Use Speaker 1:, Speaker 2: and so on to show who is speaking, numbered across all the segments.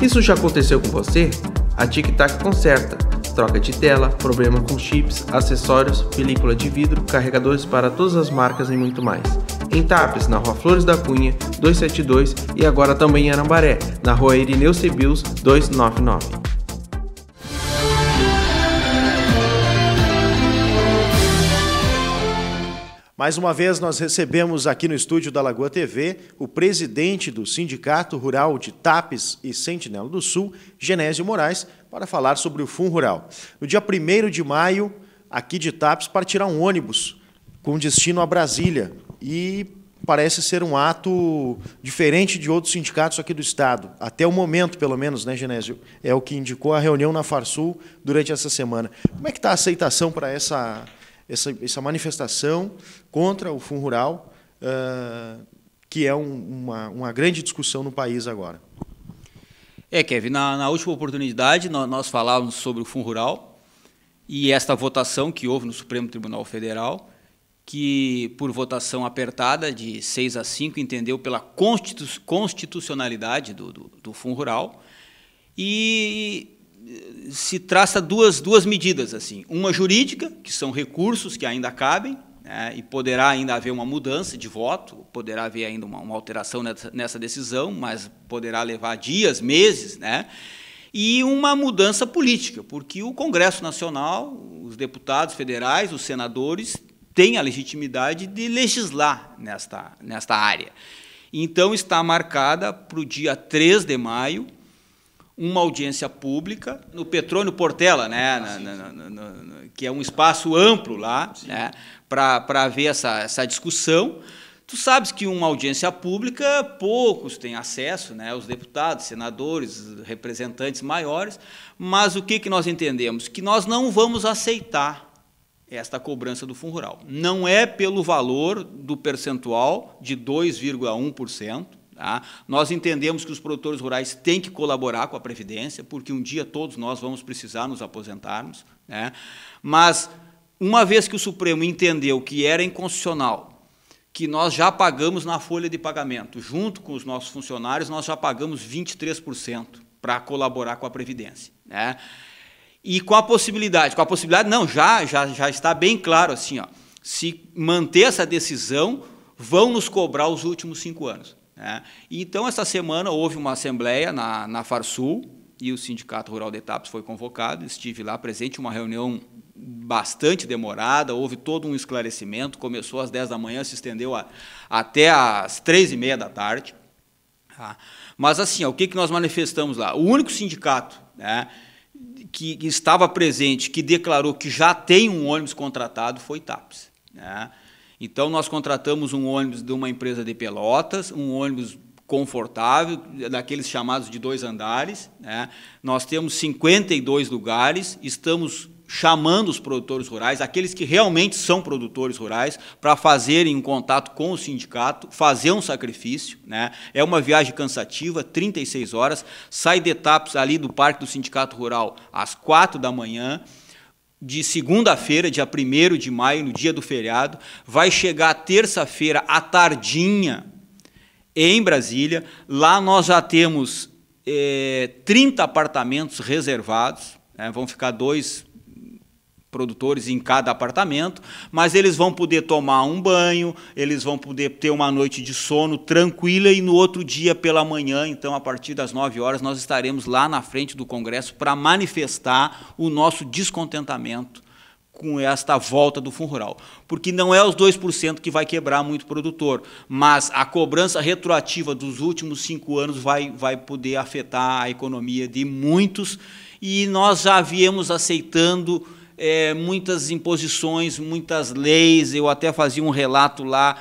Speaker 1: Isso já aconteceu com você? A Tic Tac conserta. Troca de tela, problema com chips, acessórios, película de vidro, carregadores para todas as marcas e muito mais. Em Tapes, na Rua Flores da Cunha, 272 e agora também em Arambaré, na Rua Irineu Cebils, 299.
Speaker 2: Mais uma vez, nós recebemos aqui no estúdio da Lagoa TV o presidente do Sindicato Rural de Tapes e Sentinela do Sul, Genésio Moraes, para falar sobre o FUN Rural. No dia 1 de maio, aqui de Tapes, partirá um ônibus com destino a Brasília e parece ser um ato diferente de outros sindicatos aqui do Estado. Até o momento, pelo menos, né, Genésio? É o que indicou a reunião na Farsul durante essa semana. Como é que está a aceitação para essa essa, essa manifestação contra o fundo rural, uh, que é um, uma, uma grande discussão no país agora.
Speaker 1: É, Kevin, na, na última oportunidade nós, nós falávamos sobre o fundo rural e esta votação que houve no Supremo Tribunal Federal, que por votação apertada de 6 a 5 entendeu pela constitu, constitucionalidade do, do, do fundo rural e se traça duas, duas medidas assim, uma jurídica, que são recursos que ainda cabem, né, e poderá ainda haver uma mudança de voto, poderá haver ainda uma, uma alteração nessa, nessa, decisão, mas poderá levar dias, meses, né? E uma mudança política, porque o Congresso Nacional, os deputados federais, os senadores têm a legitimidade de legislar nesta, nesta área. Então está marcada para o dia 3 de maio uma audiência pública no Petrônio Portela, né, ah, sim, na, na, na, que é um espaço amplo lá, sim. né, para haver essa, essa discussão. Tu sabes que uma audiência pública poucos têm acesso, né, os deputados, senadores, representantes maiores, mas o que, que nós entendemos? Que nós não vamos aceitar esta cobrança do Fundo Rural. Não é pelo valor do percentual de 2,1%, Tá? Nós entendemos que os produtores rurais têm que colaborar com a Previdência, porque um dia todos nós vamos precisar nos aposentarmos. Né? Mas, uma vez que o Supremo entendeu que era inconstitucional que nós já pagamos na folha de pagamento. Junto com os nossos funcionários, nós já pagamos 23% para colaborar com a Previdência. Né? E com a possibilidade, com a possibilidade, não, já, já, já está bem claro assim, ó, se manter essa decisão, vão nos cobrar os últimos cinco anos. Né? Então, essa semana houve uma assembleia na, na Farsul, e o Sindicato Rural de Etapas foi convocado, estive lá presente, uma reunião bastante demorada, houve todo um esclarecimento, começou às 10 da manhã, se estendeu a, até às 3 e meia da tarde. Tá? Mas assim, o que, que nós manifestamos lá? O único sindicato né, que, que estava presente, que declarou que já tem um ônibus contratado, foi TAPS. Né? Então, nós contratamos um ônibus de uma empresa de Pelotas, um ônibus confortável, daqueles chamados de dois andares. Né? Nós temos 52 lugares, estamos chamando os produtores rurais, aqueles que realmente são produtores rurais, para fazerem um contato com o sindicato, fazer um sacrifício. Né? É uma viagem cansativa, 36 horas, sai de etapas ali do Parque do Sindicato Rural às 4 da manhã, de segunda-feira, dia 1 de maio, no dia do feriado, vai chegar terça-feira à tardinha em Brasília. Lá nós já temos é, eh, 30 apartamentos reservados, né? vão ficar dois produtores em cada apartamento, mas eles vão poder tomar um banho, eles vão poder ter uma noite de sono tranquila e no outro dia pela manhã, então a partir das 9 horas nós estaremos lá na frente do Congresso para manifestar o nosso descontentamento com esta volta do Fundo Rural. Porque não é os 2% que vai quebrar muito o produtor, mas a cobrança retroativa dos últimos cinco anos vai, vai poder afetar a economia de muitos, e nós já viemos aceitando é, muitas imposições, muitas leis. Eu até fazia um relato lá.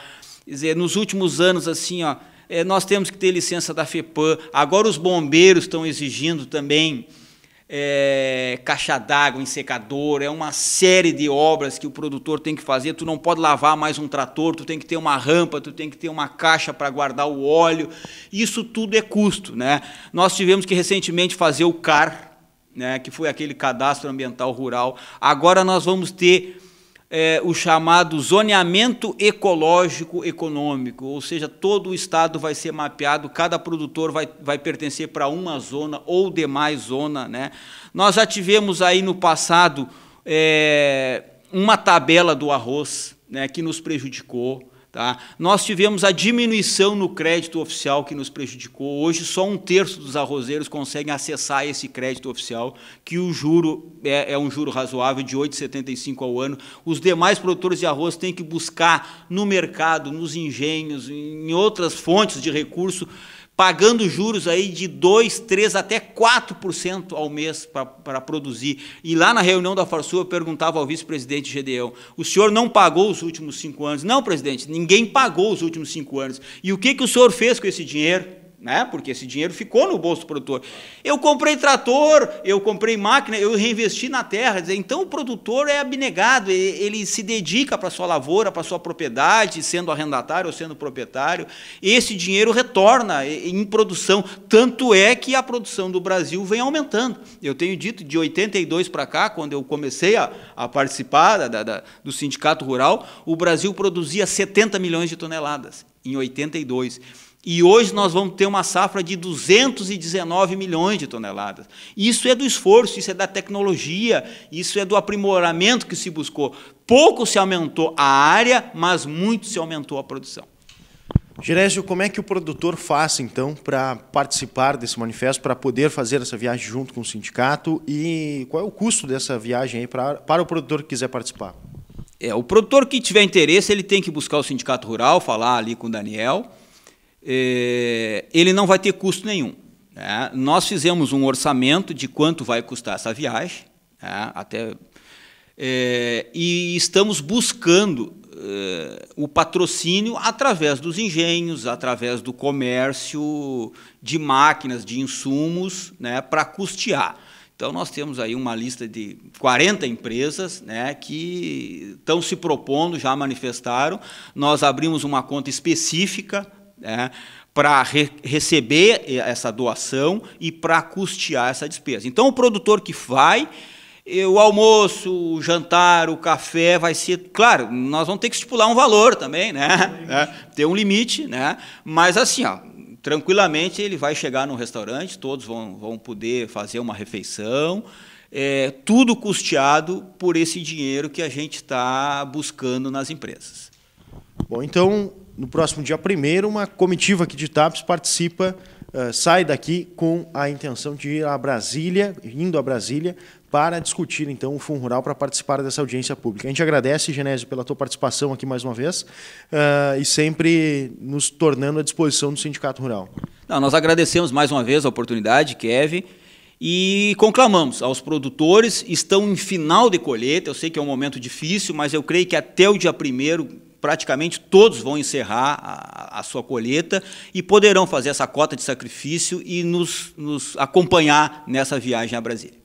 Speaker 1: Quer dizer, nos últimos anos, assim, ó, é, nós temos que ter licença da FEPAM. Agora os bombeiros estão exigindo também é, caixa d'água em secador, é uma série de obras que o produtor tem que fazer. Tu não pode lavar mais um trator, tu tem que ter uma rampa, tu tem que ter uma caixa para guardar o óleo. Isso tudo é custo. Né? Nós tivemos que recentemente fazer o CAR, né, que foi aquele cadastro ambiental rural. Agora nós vamos ter é, o chamado zoneamento ecológico econômico, ou seja, todo o estado vai ser mapeado, cada produtor vai, vai pertencer para uma zona ou demais zona. Né? Nós já tivemos aí no passado é, uma tabela do arroz né, que nos prejudicou. Tá? Nós tivemos a diminuição no crédito oficial que nos prejudicou. Hoje, só um terço dos arrozeiros conseguem acessar esse crédito oficial, que o juro é, é um juro razoável de 8,75 ao ano. Os demais produtores de arroz têm que buscar no mercado, nos engenhos, em outras fontes de recurso, pagando juros aí de 2, 3 até 4% ao mês para produzir. E lá na reunião da Farsul eu perguntava ao vice-presidente Gedeão: o senhor não pagou os últimos cinco anos? Não, presidente, ninguém pagou os últimos cinco anos. E o que, que o senhor fez com esse dinheiro? né? Porque esse dinheiro ficou no bolso do produtor. Eu comprei trator, eu comprei máquina, eu reinvesti na terra. Então o produtor é abnegado, ele se dedica para sua lavoura, para sua propriedade, sendo arrendatário ou sendo proprietário. Esse dinheiro retorna em produção, tanto é que a produção do Brasil vem aumentando. Eu tenho dito de 82 para cá, quando eu comecei a, a participar da, da, do sindicato rural, o Brasil produzia 70 milhões de toneladas em 82. E hoje nós vamos ter uma safra de 219 milhões de toneladas. Isso é do esforço, isso é da tecnologia, isso é do aprimoramento que se buscou. Pouco se aumentou a área, mas muito se aumentou a produção.
Speaker 2: Gerésio, como é que o produtor faz, então, para participar desse manifesto, para poder fazer essa viagem junto com o sindicato? E qual é o custo dessa viagem aí para o produtor que quiser participar? É, o produtor que tiver interesse,
Speaker 1: ele tem que buscar o sindicato rural, falar ali com o Daniel. É, ele não vai ter custo nenhum. Né? Nós fizemos um orçamento de quanto vai custar essa viagem, né? até é, e estamos buscando é, o patrocínio através dos engenhos, através do comércio de máquinas, de insumos, né, para custear. Então, nós temos aí uma lista de 40 empresas né, que estão se propondo, já manifestaram. Nós abrimos uma conta específica né, para re receber essa doação e para custear essa despesa. Então, o produtor que vai, eh, o almoço, o jantar, o café vai ser. Claro, nós vamos ter que estipular um valor também, né? Tem um né, limite, né? Mas assim, ó, tranquilamente ele vai chegar no restaurante, todos vão, vão poder fazer uma refeição. É, tudo custeado por esse dinheiro que a gente está buscando nas empresas.
Speaker 2: Bom, então, no próximo dia primeiro uma comitiva aqui de TAPS participa, uh, sai daqui com a intenção de ir a Brasília, indo a Brasília, para discutir, então, o Fundo Rural para participar dessa audiência pública. A gente agradece, Genésio, pela tua participação aqui mais uma vez uh, e sempre nos tornando à disposição do Sindicato Rural.
Speaker 1: Não, nós agradecemos mais uma vez a oportunidade, Kevin, e conclamamos aos produtores, estão em final de colheita, eu sei que é um momento difícil, mas eu creio que até o dia primeiro praticamente todos vão encerrar a, a, sua colheita e poderão fazer essa cota de sacrifício e nos, nos acompanhar nessa viagem a Brasília.